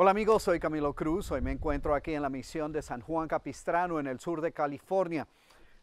Hola amigos, soy Camilo Cruz. Hoy me encuentro aquí en la misión de San Juan Capistrano en el sur de California.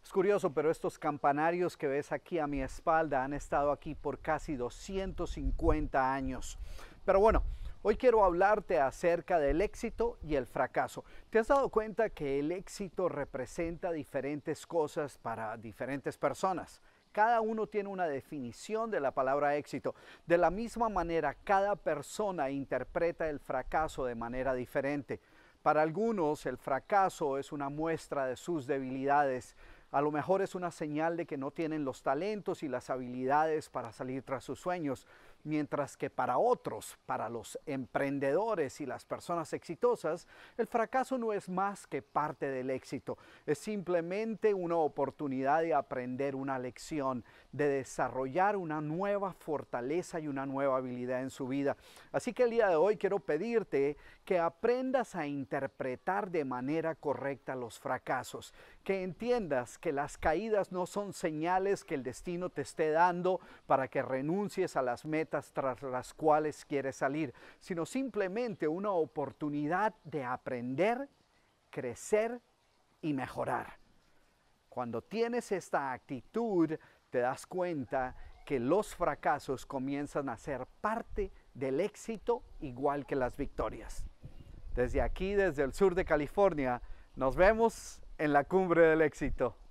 Es curioso, pero estos campanarios que ves aquí a mi espalda han estado aquí por casi 250 años. Pero bueno, hoy quiero hablarte acerca del éxito y el fracaso. ¿Te has dado cuenta que el éxito representa diferentes cosas para diferentes personas? Cada uno tiene una definición de la palabra éxito. De la misma manera, cada persona interpreta el fracaso de manera diferente. Para algunos, el fracaso es una muestra de sus debilidades. A lo mejor es una señal de que no tienen los talentos y las habilidades para salir tras sus sueños mientras que para otros, para los emprendedores y las personas exitosas, el fracaso no es más que parte del éxito, es simplemente una oportunidad de aprender una lección, de desarrollar una nueva fortaleza y una nueva habilidad en su vida. Así que el día de hoy quiero pedirte que aprendas a interpretar de manera correcta los fracasos, que entiendas que las caídas no son señales que el destino te esté dando para que renuncies a las metas tras las cuales quiere salir, sino simplemente una oportunidad de aprender, crecer y mejorar. Cuando tienes esta actitud, te das cuenta que los fracasos comienzan a ser parte del éxito igual que las victorias. Desde aquí, desde el sur de California, nos vemos en la cumbre del éxito.